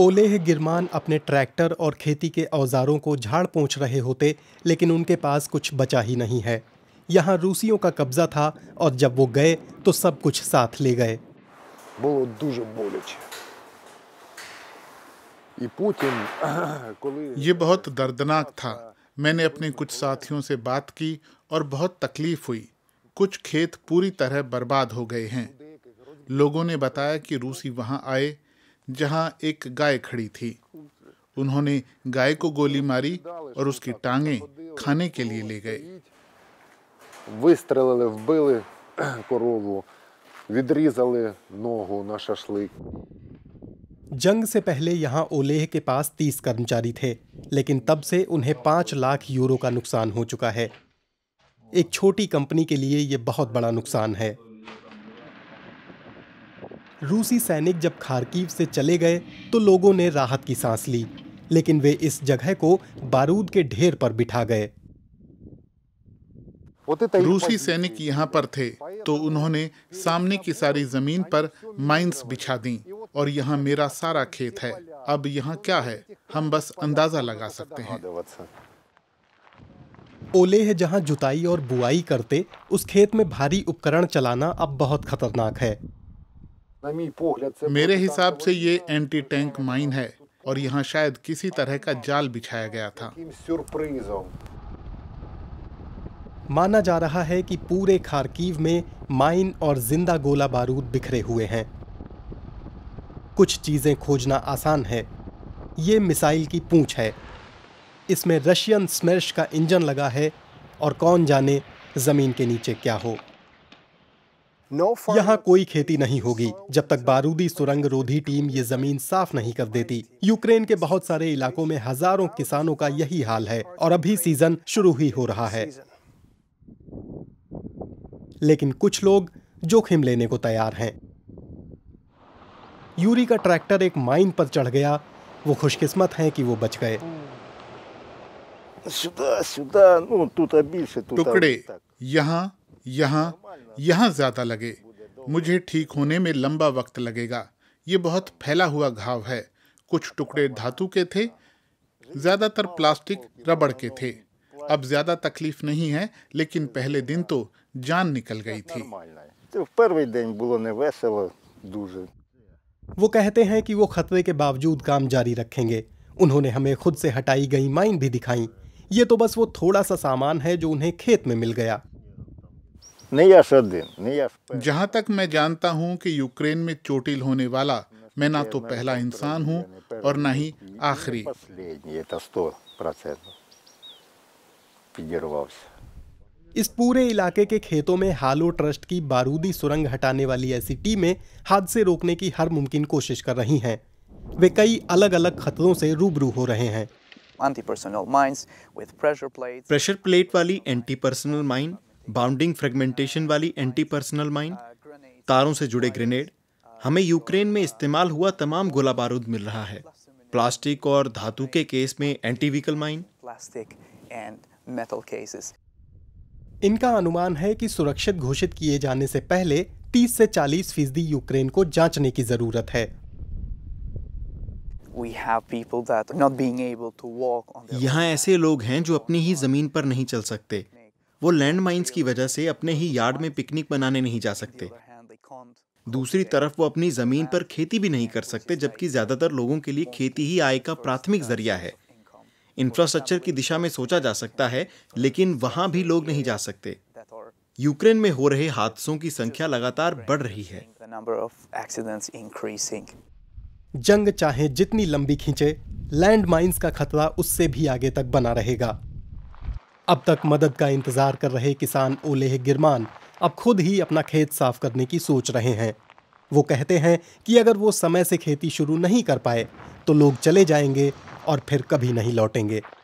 Oleh गिरमान अपने tractor और खेती के औजारों को झाड़ पहुँच रहे होते लेकिन उनके पास कुछ बचा ही नहीं है यहाँ रूसियों का कब्जा था और जब वो गए तो सब कुछ साथ ले गए ये बहुत दर्दनाक था मैंने अपने कुछ साथियों से बात की और बहुत तकलीफ हुई कुछ खेत पूरी तरह बर्बाद हो गए हैं लोगों ने बताया कि रूसी वहां आए जहां एक गाय खड़ी थी उन्होंने गाय को गोली मारी और उसकी टांगे खाने के लिए ले गए जंग से पहले यहां ओलेह के पास तीस कर्मचारी थे लेकिन तब से उन्हें पांच लाख यूरो का नुकसान हो चुका है एक छोटी कंपनी के लिए यह बहुत बड़ा नुकसान है रूसी सैनिक जब खारकीव से चले गए तो लोगों ने राहत की सांस ली लेकिन वे इस जगह को बारूद के ढेर पर बिठा गए रूसी सैनिक यहाँ पर थे तो उन्होंने सामने की सारी जमीन पर माइंस बिछा दी और यहाँ मेरा सारा खेत है अब यहाँ क्या है हम बस अंदाजा लगा सकते हैं ओलेह जहाँ जुताई और बुआई करते उस खेत में भारी उपकरण चलाना अब बहुत खतरनाक है मेरे हिसाब से ये एंटी टैंक माइन है और यहाँ शायद किसी तरह का जाल बिछाया गया था माना जा रहा है कि पूरे खारकीव में माइन और जिंदा गोला बारूद बिखरे हुए हैं कुछ चीजें खोजना आसान है ये मिसाइल की पूंछ है इसमें रशियन स्मर्श का इंजन लगा है और कौन जाने जमीन के नीचे क्या हो यहाँ कोई खेती नहीं होगी जब तक बारूदी सुरंग रोधी टीम ये जमीन साफ नहीं कर देती यूक्रेन के बहुत सारे इलाकों में हजारों किसानों का यही हाल है और अभी सीजन शुरू ही हो रहा है लेकिन कुछ लोग जोखिम लेने को तैयार हैं यूरी का ट्रैक्टर एक माइन पर चढ़ गया वो खुशकिस्मत है कि वो बच गए तो तो यहाँ यहाँ यहाँ ज़्यादा लगे मुझे ठीक होने में लंबा वक्त लगेगा ये बहुत फैला हुआ घाव है कुछ टुकड़े धातु के थे ज़्यादातर प्लास्टिक रबड़ के थे अब ज़्यादा तकलीफ नहीं है लेकिन पहले दिन तो जान निकल गई थी वो कहते हैं कि वो खतरे के बावजूद काम जारी रखेंगे उन्होंने हमें खुद से हटाई गई माइन भी दिखाई ये तो बस वो थोड़ा सा सामान है जो उन्हें खेत में मिल गया जहां तक मैं जानता हूं कि यूक्रेन में चोटिल होने वाला मैं ना तो पहला इंसान हूं और ना ही आखिरी इस पूरे इलाके के खेतों में हालो ट्रस्ट की बारूदी सुरंग हटाने वाली ऐसी टीमें हादसे रोकने की हर मुमकिन कोशिश कर रही हैं वे कई अलग अलग खतरों से रूबरू हो रहे हैं प्रेशर प्लेट वाली anti personal mine bounding fragmentation वाली एंटी पर्सनल माइन तारों से जुड़े ग्रेनेड हमें यूक्रेन में इस्तेमाल हुआ तमाम गोला बारूद मिल रहा है प्लास्टिक और धातु के केस में एंटी व्हीकल माइन इनका अनुमान है कि सुरक्षित घोषित किए जाने से पहले 30 से 40 फीसदी यूक्रेन को जांचने की जरूरत है यहाँ ऐसे लोग हैं जो अपनी ही जमीन पर नहीं चल सकते वो लैंड माइंस की वजह से अपने ही यार्ड में पिकनिक मनाने नहीं जा सकते दूसरी तरफ वो अपनी जमीन पर खेती भी नहीं कर सकते जबकि ज्यादातर लोगों के लिए खेती ही आय का प्राथमिक जरिया है इंफ्रास्ट्रक्चर की दिशा में सोचा जा सकता है लेकिन वहां भी लोग नहीं जा सकते यूक्रेन में हो रहे हादसों की संख्या लगातार बढ़ रही है जंग चाहे जितनी लंबी खींचे लैंड माइंस का खतरा उससे भी आगे तक बना रहेगा अब तक मदद का इंतजार कर रहे किसान ओलेह गिरमान अब खुद ही अपना खेत साफ करने की सोच रहे हैं वो कहते हैं कि अगर वो समय से खेती शुरू नहीं कर पाए तो लोग चले जाएंगे और फिर कभी नहीं लौटेंगे